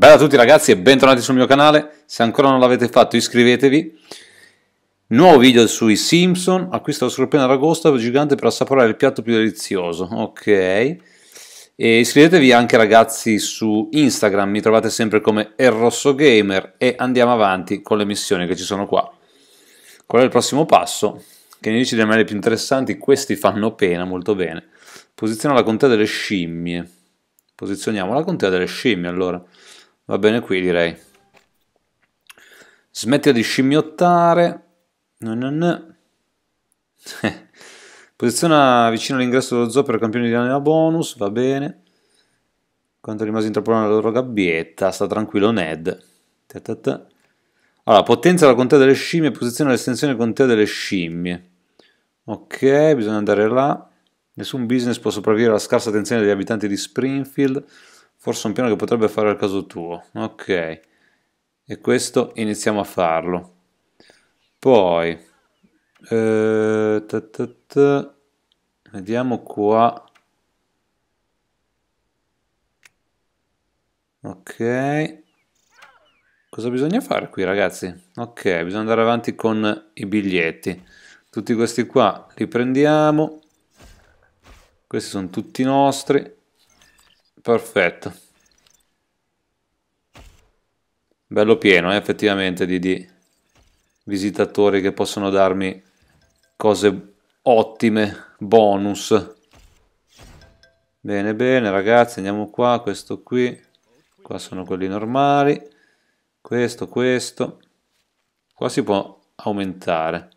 Bella a tutti ragazzi e bentornati sul mio canale, se ancora non l'avete fatto iscrivetevi. Nuovo video sui Simpson, acquisto lo scorpione d'aragosta gigante per assaporare il piatto più delizioso, ok. E iscrivetevi anche ragazzi su Instagram, mi trovate sempre come errossogamer e andiamo avanti con le missioni che ci sono qua. Qual è il prossimo passo? Che nemici dici delle maniere più interessanti? Questi fanno pena, molto bene. Posiziona la contea delle scimmie. Posizioniamo la contea delle scimmie allora. Va bene qui direi. Smettila di scimmiottare. No, no, no. Posiziona vicino all'ingresso dello zoo per campioni di anima bonus, va bene. Quanto è rimasto intrappolato nella loro gabbietta, sta tranquillo Ned. Ta ta ta. Allora, potenza la contea delle scimmie, posiziona l'estensione contea delle scimmie. Ok, bisogna andare là. Nessun business può sopravvivere alla scarsa attenzione degli abitanti di Springfield. Forse un piano che potrebbe fare al caso tuo. Ok. E questo iniziamo a farlo. Poi, eh, ta ta ta, vediamo qua. Ok. Cosa bisogna fare qui ragazzi? Ok, bisogna andare avanti con i biglietti. Tutti questi qua li prendiamo. Questi sono tutti nostri. Perfetto. Bello pieno, eh, effettivamente, di, di visitatori che possono darmi cose ottime, bonus. Bene, bene, ragazzi, andiamo qua, questo qui. Qua sono quelli normali. Questo, questo. Qua si può aumentare.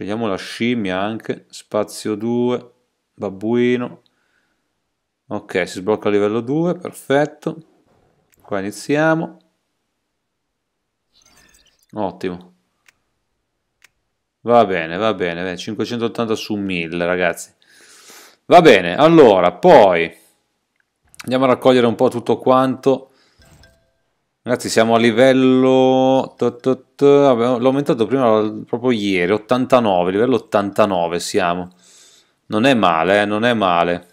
Scegliamo la scimmia anche, spazio 2, babbuino. Ok, si sblocca a livello 2, perfetto. Qua iniziamo. Ottimo. Va bene, va bene, 580 su 1000 ragazzi. Va bene, allora, poi andiamo a raccogliere un po' tutto quanto Ragazzi, siamo a livello. L'ho aumentato prima proprio ieri, 89, livello 89 siamo. Non è male, eh, non è male.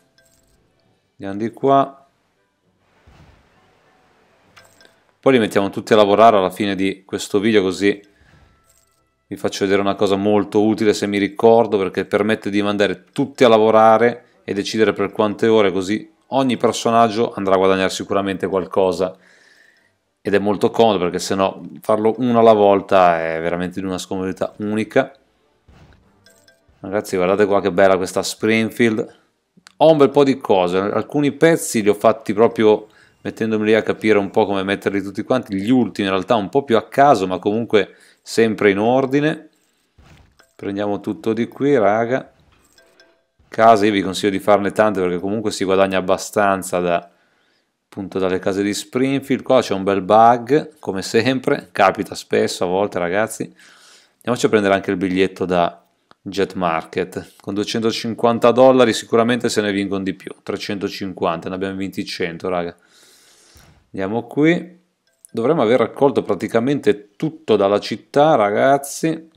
Andiamo di qua. Poi li mettiamo tutti a lavorare alla fine di questo video così vi faccio vedere una cosa molto utile se mi ricordo perché permette di mandare tutti a lavorare e decidere per quante ore così ogni personaggio andrà a guadagnare sicuramente qualcosa ed è molto comodo perché se no farlo uno alla volta è veramente di una scomodità unica. Ragazzi guardate qua che bella questa Springfield. Ho un bel po' di cose, alcuni pezzi li ho fatti proprio mettendomi lì a capire un po' come metterli tutti quanti, gli ultimi in realtà un po' più a caso ma comunque sempre in ordine. Prendiamo tutto di qui raga. Case io vi consiglio di farne tante perché comunque si guadagna abbastanza da appunto dalle case di Springfield, qua c'è un bel bug, come sempre, capita spesso a volte ragazzi, andiamoci a prendere anche il biglietto da Jet Market, con 250 dollari sicuramente se ne vincono di più, 350, ne abbiamo vinti 100 raga, andiamo qui, dovremmo aver raccolto praticamente tutto dalla città ragazzi,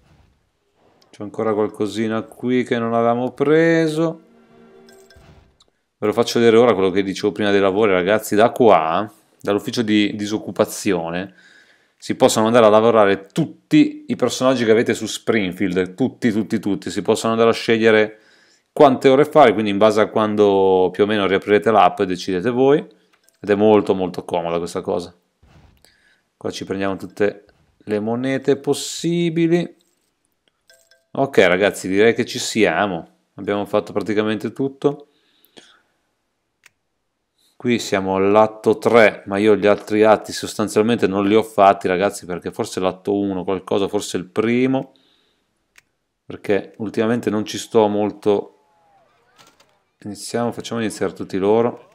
c'è ancora qualcosina qui che non avevamo preso, Ve lo faccio vedere ora quello che dicevo prima dei lavori, ragazzi. Da qua, dall'ufficio di disoccupazione, si possono andare a lavorare tutti i personaggi che avete su Springfield, tutti, tutti, tutti, si possono andare a scegliere quante ore fare, quindi in base a quando più o meno riaprirete l'app decidete voi, ed è molto molto comoda questa cosa. Qua ci prendiamo tutte le monete possibili. Ok ragazzi, direi che ci siamo, abbiamo fatto praticamente tutto qui siamo all'atto 3 ma io gli altri atti sostanzialmente non li ho fatti ragazzi perché forse l'atto 1 qualcosa forse il primo perché ultimamente non ci sto molto iniziamo facciamo iniziare tutti loro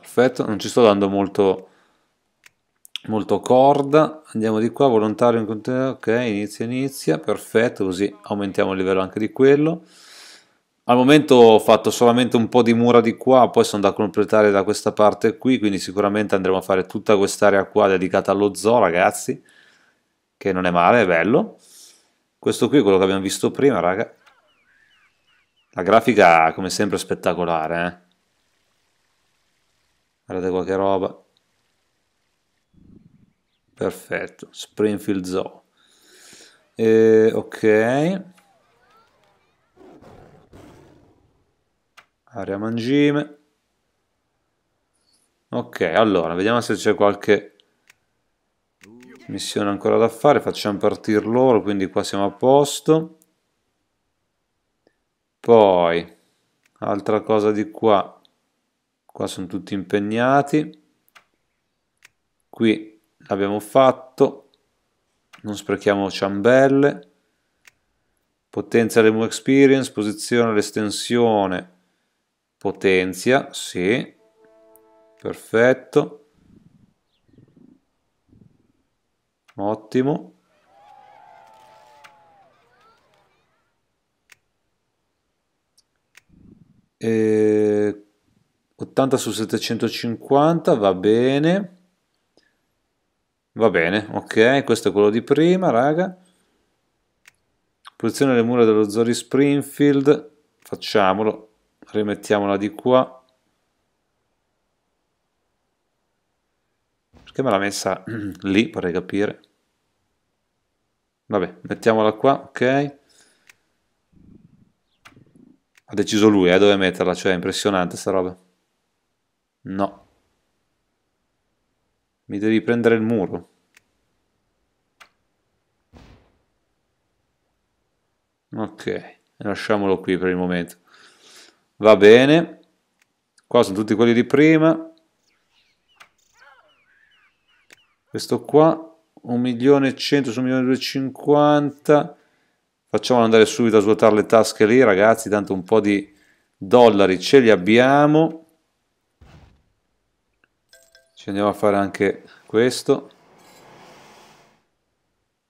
perfetto non ci sto dando molto molto corda andiamo di qua volontario in contenuto ok inizia inizia perfetto così aumentiamo il livello anche di quello al momento ho fatto solamente un po' di mura di qua, poi sono da completare da questa parte qui, quindi sicuramente andremo a fare tutta quest'area qua dedicata allo zoo, ragazzi, che non è male, è bello. Questo qui è quello che abbiamo visto prima, raga. La grafica, come sempre, è spettacolare, eh. Guardate qua che roba. Perfetto, Springfield Zoo. E, ok. aria mangime. Ok, allora, vediamo se c'è qualche missione ancora da fare. Facciamo partire loro, quindi qua siamo a posto. Poi, altra cosa di qua. Qua sono tutti impegnati. Qui l'abbiamo fatto. Non sprechiamo ciambelle. Potenza le experience, posizione l'estensione Potenzia, sì. Perfetto. Ottimo. E eh, 80 su 750 va bene. Va bene, ok, questo è quello di prima, raga. Posizione le mura dello Zori Springfield, facciamolo rimettiamola di qua perché me l'ha messa lì vorrei capire vabbè mettiamola qua ok ha deciso lui eh, dove metterla cioè è impressionante sta roba no mi devi prendere il muro ok lasciamolo qui per il momento va bene qua sono tutti quelli di prima questo qua 1.100.000 su 1.250.000 facciamolo andare subito a svuotare le tasche lì ragazzi tanto un po' di dollari ce li abbiamo ci andiamo a fare anche questo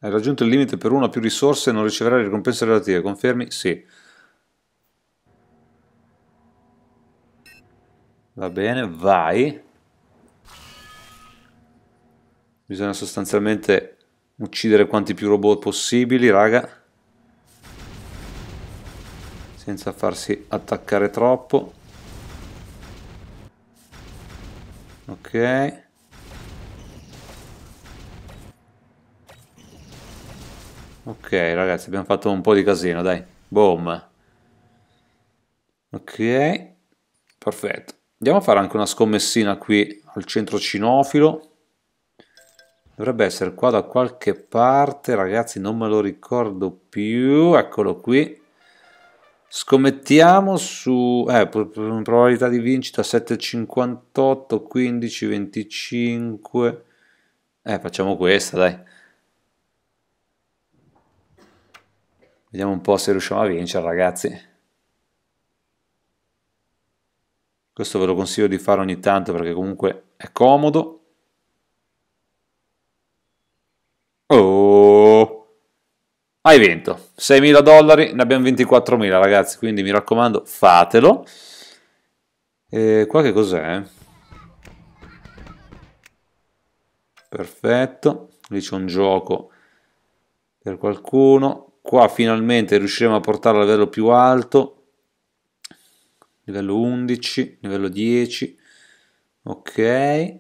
hai raggiunto il limite per una più risorse e non riceverai ricompense relative confermi? sì Va bene, vai. Bisogna sostanzialmente uccidere quanti più robot possibili, raga. Senza farsi attaccare troppo. Ok. Ok, ragazzi, abbiamo fatto un po' di casino, dai. Boom. Ok. Perfetto. Andiamo a fare anche una scommessina qui al centro cinofilo. Dovrebbe essere qua da qualche parte, ragazzi, non me lo ricordo più. Eccolo qui. Scommettiamo su eh, probabilità di vincita 7,58, 15, 25. Eh, facciamo questa, dai. Vediamo un po' se riusciamo a vincere, ragazzi. Questo ve lo consiglio di fare ogni tanto perché comunque è comodo. Oh! Hai vinto. 6.000 dollari, ne abbiamo 24.000 ragazzi, quindi mi raccomando fatelo. E qua che cos'è? Perfetto. Lì c'è un gioco per qualcuno. Qua finalmente riusciremo a portarlo a livello più alto livello 11, livello 10, ok.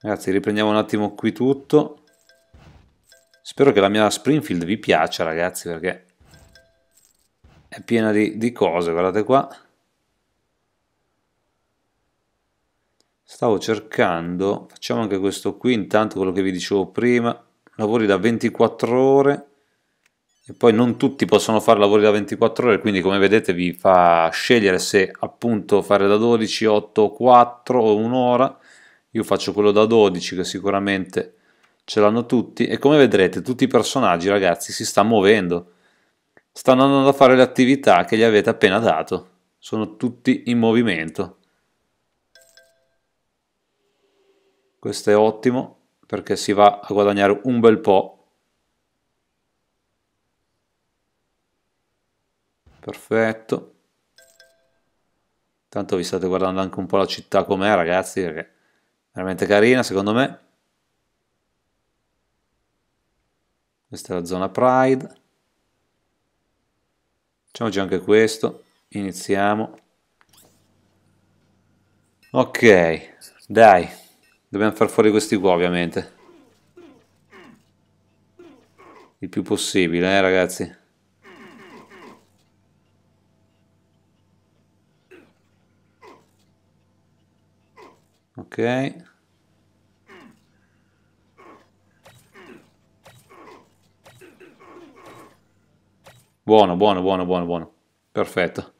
Ragazzi riprendiamo un attimo qui tutto. Spero che la mia Springfield vi piaccia ragazzi perché è piena di, di cose, guardate qua. Stavo cercando, facciamo anche questo qui, intanto quello che vi dicevo prima, lavori da 24 ore e poi non tutti possono fare lavori da 24 ore, quindi come vedete vi fa scegliere se appunto fare da 12, 8, 4 o un'ora. Io faccio quello da 12 che sicuramente ce l'hanno tutti e come vedrete tutti i personaggi ragazzi si stanno muovendo, stanno andando a fare le attività che gli avete appena dato, sono tutti in movimento. Questo è ottimo perché si va a guadagnare un bel po' perfetto tanto vi state guardando anche un po' la città com'è ragazzi perché è veramente carina secondo me questa è la zona Pride facciamoci anche questo iniziamo ok dai dobbiamo far fuori questi qua ovviamente il più possibile eh ragazzi ok buono buono buono buono buono perfetto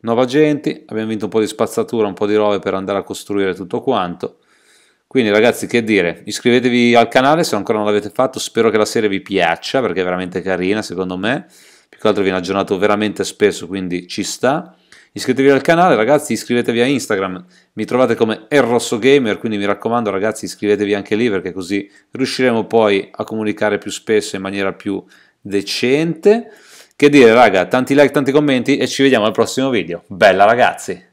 nuova agenti abbiamo vinto un po' di spazzatura un po' di robe per andare a costruire tutto quanto quindi ragazzi che dire, iscrivetevi al canale se ancora non l'avete fatto, spero che la serie vi piaccia perché è veramente carina secondo me, più che altro viene aggiornato veramente spesso quindi ci sta. Iscrivetevi al canale, ragazzi, iscrivetevi a Instagram. Mi trovate come errossogamer, quindi mi raccomando, ragazzi, iscrivetevi anche lì perché così riusciremo poi a comunicare più spesso in maniera più decente. Che dire, raga, tanti like, tanti commenti e ci vediamo al prossimo video. Bella, ragazzi!